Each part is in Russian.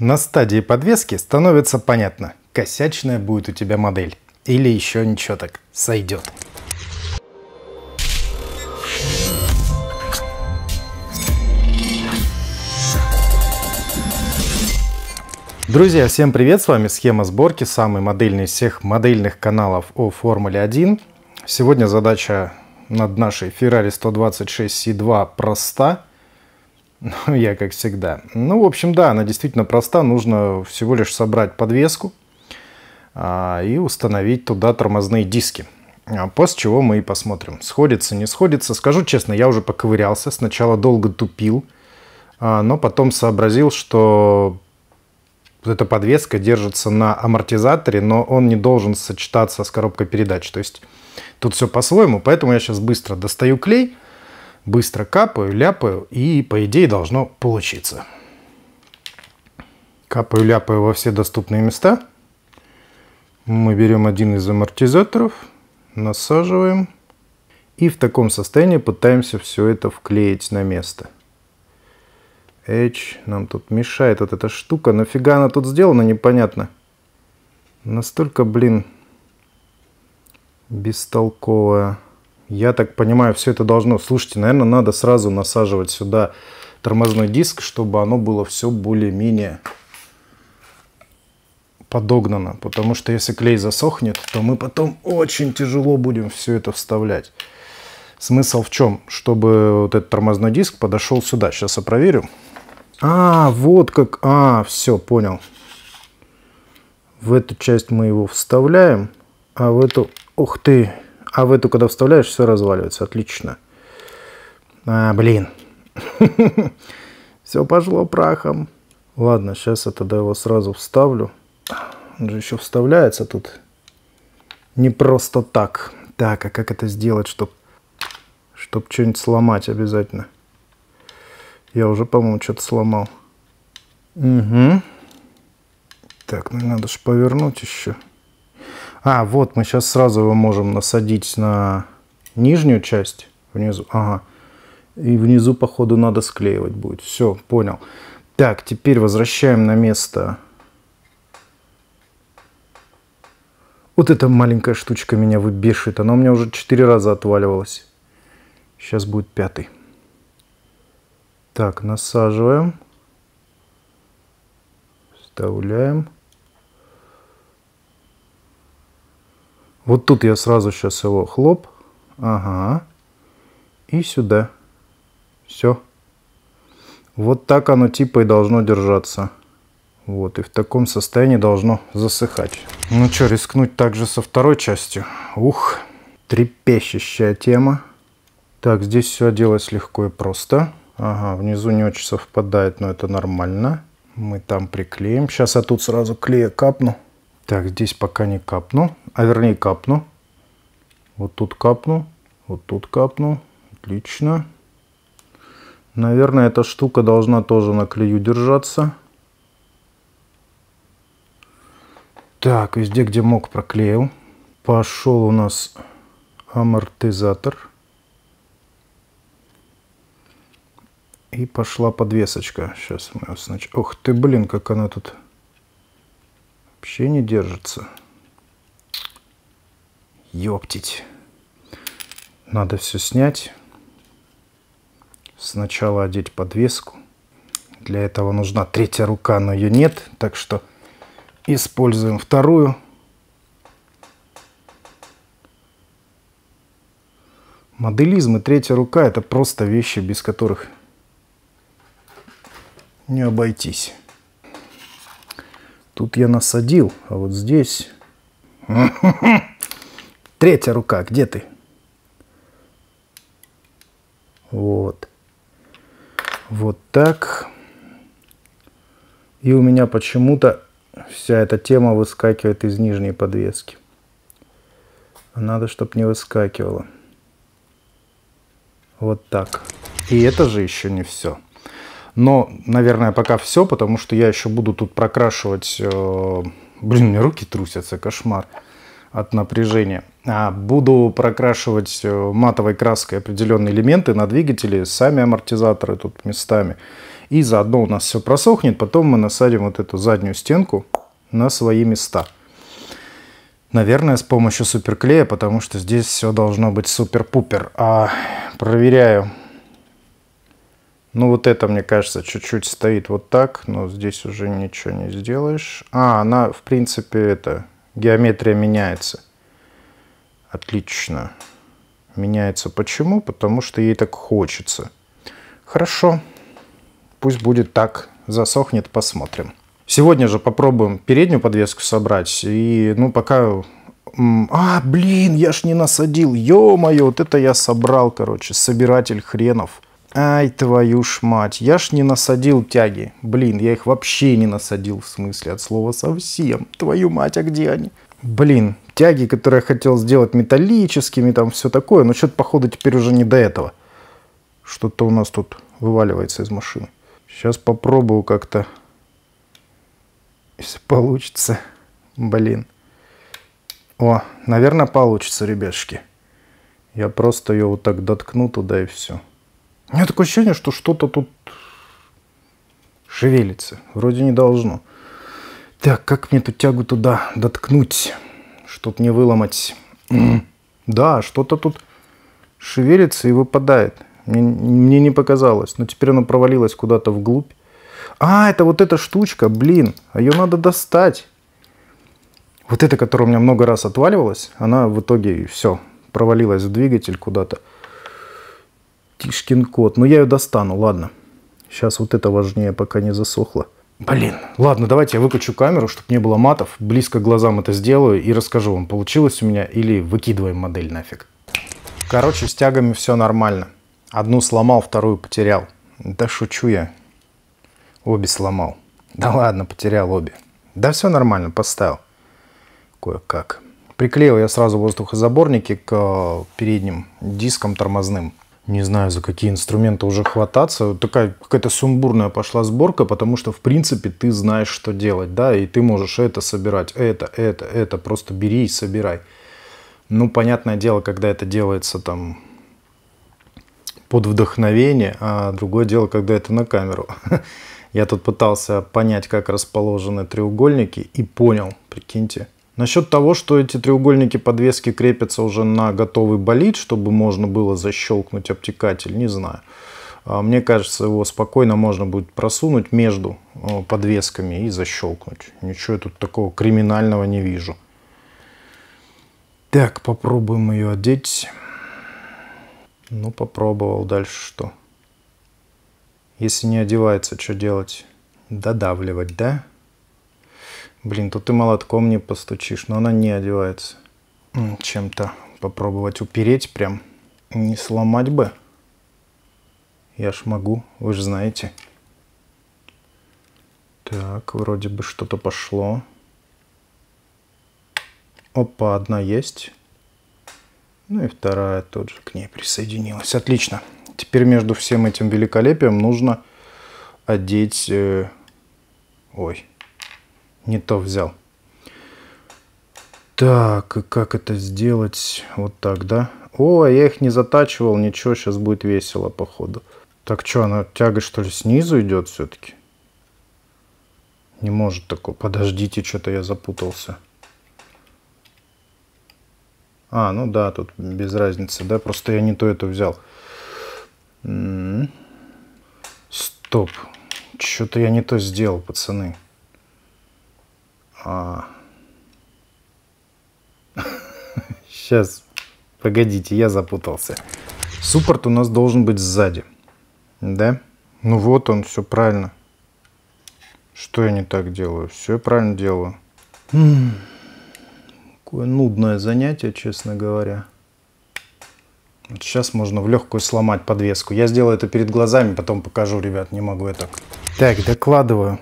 На стадии подвески становится понятно, косячная будет у тебя модель. Или еще ничего так, сойдет. Друзья, всем привет! С вами схема сборки, самый модельный из всех модельных каналов о Формуле 1. Сегодня задача над нашей Ferrari 126 C2 проста ну, я как всегда. Ну, в общем, да, она действительно проста. Нужно всего лишь собрать подвеску а, и установить туда тормозные диски. А, после чего мы и посмотрим, сходится, не сходится. Скажу честно, я уже поковырялся. Сначала долго тупил, а, но потом сообразил, что эта подвеска держится на амортизаторе, но он не должен сочетаться с коробкой передач. То есть тут все по-своему, поэтому я сейчас быстро достаю клей – быстро капаю, ляпаю, и по идее должно получиться. Капаю, ляпаю во все доступные места. Мы берем один из амортизаторов, насаживаем и в таком состоянии пытаемся все это вклеить на место. Эч, нам тут мешает вот эта штука. Нафига она тут сделана, непонятно. Настолько, блин, бестолковая. Я так понимаю, все это должно... Слушайте, наверное, надо сразу насаживать сюда тормозной диск, чтобы оно было все более-менее подогнано. Потому что если клей засохнет, то мы потом очень тяжело будем все это вставлять. Смысл в чем? Чтобы вот этот тормозной диск подошел сюда. Сейчас я проверю. А, вот как... А, все, понял. В эту часть мы его вставляем, а в эту... Ух ты! А в эту, когда вставляешь, все разваливается. Отлично. А, блин. Все пошло прахом. Ладно, сейчас я тогда его сразу вставлю. Он же еще вставляется тут. Не просто так. Так, а как это сделать, чтобы чтоб что-нибудь сломать обязательно? Я уже, по-моему, что-то сломал. Угу. Так, ну надо же повернуть еще. А, вот мы сейчас сразу его можем насадить на нижнюю часть внизу. Ага. И внизу, походу, надо склеивать будет. Все, понял. Так, теперь возвращаем на место. Вот эта маленькая штучка меня выбешит. Она у меня уже четыре раза отваливалась. Сейчас будет пятый. Так, насаживаем. Вставляем. Вот тут я сразу сейчас его хлоп. Ага. И сюда. Все. Вот так оно типа и должно держаться. Вот, и в таком состоянии должно засыхать. Ну что, рискнуть также со второй частью? Ух, трепещущая тема. Так, здесь все делать легко и просто. Ага, внизу не очень совпадает, но это нормально. Мы там приклеим. Сейчас я тут сразу клея капну. Так, здесь пока не капну а вернее капну. Вот тут капну, вот тут капну. Отлично. Наверное, эта штука должна тоже на клею держаться. Так, везде, где мог, проклеил. Пошел у нас амортизатор. И пошла подвесочка. Сейчас мы сначала... Ох ты, блин, как она тут вообще не держится. Ёптить. Надо все снять. Сначала одеть подвеску. Для этого нужна третья рука, но ее нет. Так что используем вторую. Моделизм и третья рука – это просто вещи, без которых не обойтись. Тут я насадил, а вот здесь... Третья рука, где ты? Вот. Вот так. И у меня почему-то вся эта тема выскакивает из нижней подвески. Надо, чтобы не выскакивала. Вот так. И это же еще не все. Но, наверное, пока все, потому что я еще буду тут прокрашивать... Э, блин, мне руки трусятся, кошмар от напряжения. А, буду прокрашивать э, матовой краской определенные элементы на двигателе, сами амортизаторы тут местами. И заодно у нас все просохнет, потом мы насадим вот эту заднюю стенку на свои места. Наверное, с помощью суперклея, потому что здесь все должно быть супер-пупер. А проверяю. Ну, вот это, мне кажется, чуть-чуть стоит вот так, но здесь уже ничего не сделаешь. А, она, в принципе, это геометрия меняется. Отлично. Меняется почему? Потому что ей так хочется. Хорошо. Пусть будет так. Засохнет, посмотрим. Сегодня же попробуем переднюю подвеску собрать. И, ну, пока... А, блин, я ж не насадил. Ё-моё, вот это я собрал, короче. Собиратель хренов. Ай, твою ж мать, я ж не насадил тяги. Блин, я их вообще не насадил, в смысле, от слова совсем. Твою мать, а где они? Блин, тяги, которые я хотел сделать металлическими, там все такое. Но что-то, походу, теперь уже не до этого. Что-то у нас тут вываливается из машины. Сейчас попробую как-то, если получится. Блин. О, наверное, получится, ребятушки. Я просто ее вот так доткну туда и все. У меня такое ощущение, что что-то тут шевелится. Вроде не должно. Так, как мне эту тягу туда доткнуть? Что-то не выломать. Да, что-то тут шевелится и выпадает. Мне, мне не показалось. Но теперь оно провалилось куда-то вглубь. А, это вот эта штучка, блин. А ее надо достать. Вот эта, которая у меня много раз отваливалась, она в итоге все, провалилась в двигатель куда-то. Тишкин кот. Ну, я ее достану, ладно. Сейчас вот это важнее, пока не засохло. Блин, ладно, давайте я выключу камеру, чтобы не было матов. Близко к глазам это сделаю и расскажу вам, получилось у меня или выкидываем модель нафиг. Короче, с тягами все нормально. Одну сломал, вторую потерял. Да шучу я. Обе сломал. Да ладно, потерял обе. Да все нормально, поставил. Кое-как. Приклеил я сразу воздухозаборники к э, передним дискам тормозным не знаю, за какие инструменты уже хвататься. Такая какая-то сумбурная пошла сборка, потому что, в принципе, ты знаешь, что делать, да, и ты можешь это собирать, это, это, это, просто бери и собирай. Ну, понятное дело, когда это делается там под вдохновение, а другое дело, когда это на камеру. Я тут пытался понять, как расположены треугольники, и понял, прикиньте – Насчет того, что эти треугольники подвески крепятся уже на готовый болид, чтобы можно было защелкнуть обтекатель, не знаю. А, мне кажется, его спокойно можно будет просунуть между а, подвесками и защелкнуть. Ничего я тут такого криминального не вижу. Так, попробуем ее одеть. Ну, попробовал. Дальше что? Если не одевается, что делать? Додавливать, да? Да. Блин, тут ты молотком не постучишь, но она не одевается. Чем-то попробовать упереть прям. Не сломать бы. Я ж могу, вы же знаете. Так, вроде бы что-то пошло. Опа, одна есть. Ну и вторая тут же к ней присоединилась. Отлично. Теперь между всем этим великолепием нужно одеть... Э, ой, не то взял. Так, и как это сделать? Вот так, да? О, я их не затачивал, ничего, сейчас будет весело, походу. Так что, она тяга, что ли, снизу идет все-таки? Не может такого. Подождите, что-то я запутался. А, ну да, тут без разницы, да? Просто я не то это взял. М-м. Стоп. Что-то я не то сделал, пацаны. А... Сейчас, погодите, я запутался. Суппорт у нас должен быть сзади. Да? Ну вот он, все правильно. Что я не так делаю? Все я правильно делаю. М Какое нудное занятие, честно говоря. Вот сейчас можно в легкую сломать подвеску. Я сделаю это перед глазами, потом покажу, ребят, не могу я так. Так, докладываю.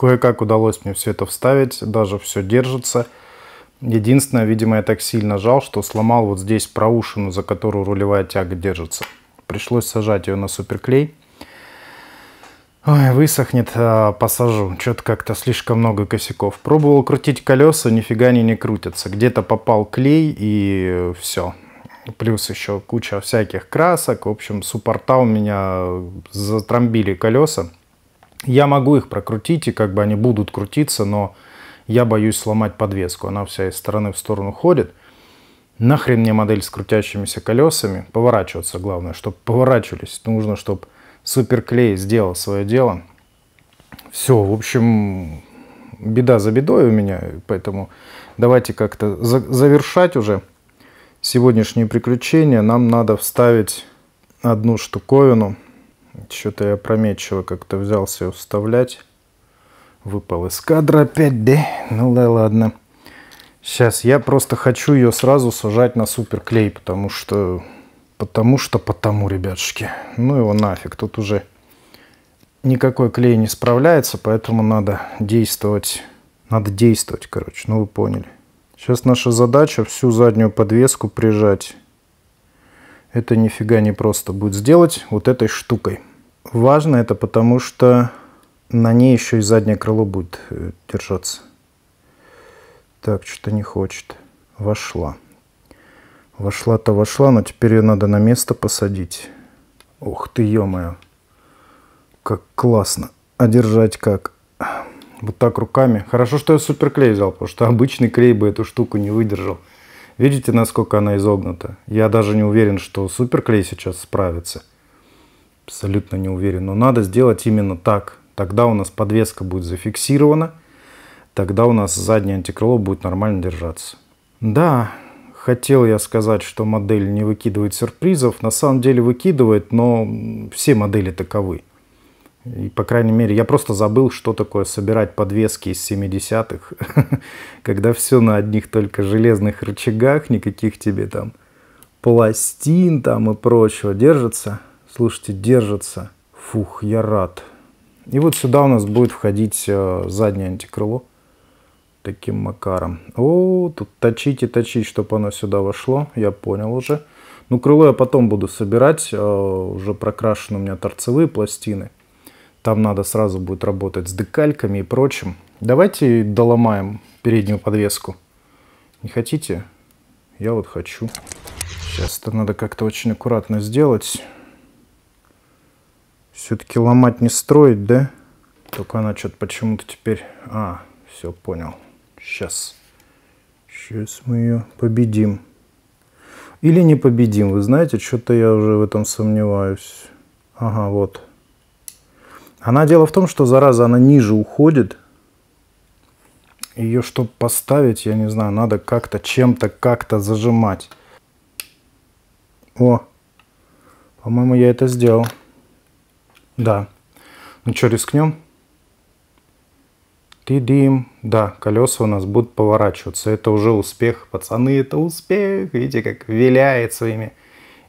Кое-как удалось мне все это вставить, даже все держится. Единственное, видимо, я так сильно жал, что сломал вот здесь проушину, за которую рулевая тяга держится. Пришлось сажать ее на суперклей. Ой, высохнет, а, посажу. Что-то как-то слишком много косяков. Пробовал крутить колеса, нифига они не крутятся. Где-то попал клей и все. Плюс еще куча всяких красок. В общем, суппорта у меня затрамбили колеса. Я могу их прокрутить, и как бы они будут крутиться, но я боюсь сломать подвеску. Она вся из стороны в сторону ходит. Нахрен мне модель с крутящимися колесами. Поворачиваться главное, чтобы поворачивались. Нужно, чтобы суперклей сделал свое дело. Все, в общем, беда за бедой у меня, поэтому давайте как-то за завершать уже сегодняшние приключения. Нам надо вставить одну штуковину что-то я прометчиво как-то взялся ее вставлять. Выпал из кадра опять, да? Ну да ладно. Сейчас, я просто хочу ее сразу сажать на суперклей, потому что... Потому что потому, ребятушки. Ну его нафиг, тут уже никакой клей не справляется, поэтому надо действовать. Надо действовать, короче, ну вы поняли. Сейчас наша задача всю заднюю подвеску прижать это нифига не просто будет сделать вот этой штукой. Важно это потому, что на ней еще и заднее крыло будет э, держаться. Так, что-то не хочет. Вошла. Вошла-то вошла, но теперь ее надо на место посадить. Ух ты, ё-моё. Как классно. А держать как? Вот так руками. Хорошо, что я суперклей взял, потому что обычный клей бы эту штуку не выдержал. Видите, насколько она изогнута? Я даже не уверен, что суперклей сейчас справится. Абсолютно не уверен. Но надо сделать именно так. Тогда у нас подвеска будет зафиксирована. Тогда у нас заднее антикрыло будет нормально держаться. Да, хотел я сказать, что модель не выкидывает сюрпризов. На самом деле выкидывает, но все модели таковы. И, по крайней мере, я просто забыл, что такое собирать подвески из 70-х, когда все на одних только железных рычагах, никаких тебе там пластин там и прочего. Держится? Слушайте, держится. Фух, я рад. И вот сюда у нас будет входить э, заднее антикрыло. Таким макаром. О, тут точить и точить, чтобы оно сюда вошло. Я понял уже. Ну, крыло я потом буду собирать. Э, уже прокрашены у меня торцевые пластины. Там надо сразу будет работать с декальками и прочим. Давайте доломаем переднюю подвеску. Не хотите? Я вот хочу. Сейчас это надо как-то очень аккуратно сделать. Все-таки ломать не строить, да? Только она что-то почему-то теперь... А, все, понял. Сейчас. Сейчас мы ее победим. Или не победим. Вы знаете, что-то я уже в этом сомневаюсь. Ага, вот. Она дело в том, что зараза, она ниже уходит. Ее, чтобы поставить, я не знаю, надо как-то, чем-то, как-то зажимать. О, по-моему, я это сделал. Да. Ну что, рискнем? Тидим. Да, колеса у нас будут поворачиваться. Это уже успех, пацаны, это успех. Видите, как виляет своими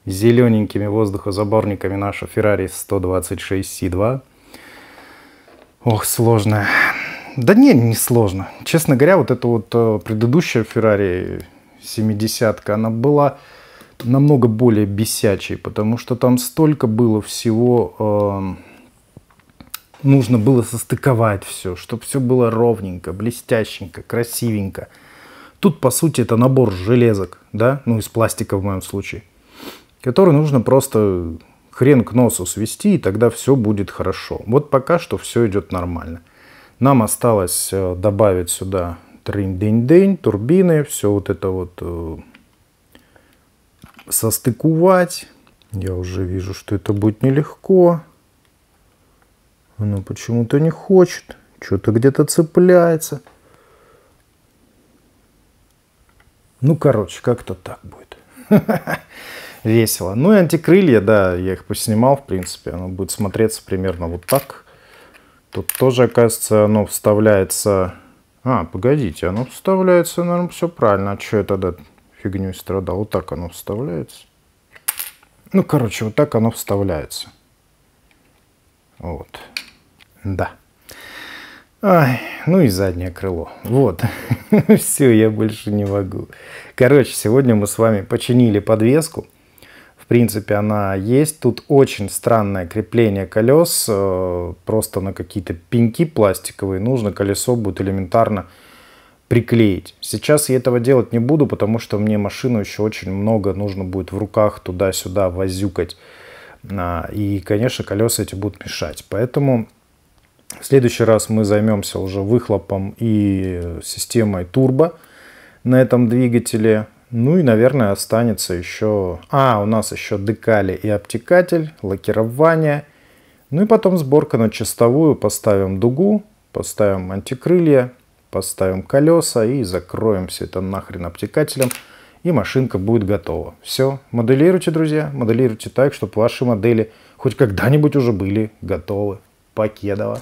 зелененькими воздухозаборниками наша Ferrari 126 C2. Ох, сложно. Да не, не сложно. Честно говоря, вот эта вот э, предыдущая Ferrari 70 она была намного более бесячей, потому что там столько было всего... Э, нужно было состыковать все, чтобы все было ровненько, блестященько, красивенько. Тут, по сути, это набор железок, да, ну, из пластика в моем случае, который нужно просто хрен к носу свести, и тогда все будет хорошо. Вот пока что все идет нормально. Нам осталось э, добавить сюда трынь-дынь-дынь, турбины, все вот это вот э, состыковать. Я уже вижу, что это будет нелегко. Оно почему-то не хочет. Что-то где-то цепляется. Ну, короче, как-то так будет. весело. Ну и антикрылья, да, я их поснимал, в принципе. Оно будет смотреться примерно вот так. Тут тоже, оказывается, оно вставляется... А, погодите, оно вставляется, наверное, все правильно. А что я тогда фигню страдал? Вот так оно вставляется. Ну, короче, вот так оно вставляется. Вот. Да. Ай, ну и заднее крыло. Вот. Все, я больше не могу. Короче, сегодня мы с вами починили подвеску принципе, она есть. Тут очень странное крепление колес, э, просто на какие-то пеньки пластиковые нужно, колесо будет элементарно приклеить. Сейчас я этого делать не буду, потому что мне машину еще очень много нужно будет в руках туда-сюда возюкать. А, и, конечно, колеса эти будут мешать. Поэтому в следующий раз мы займемся уже выхлопом и системой турбо на этом двигателе. Ну и, наверное, останется еще... А, у нас еще декали и обтекатель, лакирование. Ну и потом сборка на чистовую. Поставим дугу, поставим антикрылья, поставим колеса и закроем все это нахрен обтекателем. И машинка будет готова. Все, моделируйте, друзья, моделируйте так, чтобы ваши модели хоть когда-нибудь уже были готовы. Покедово.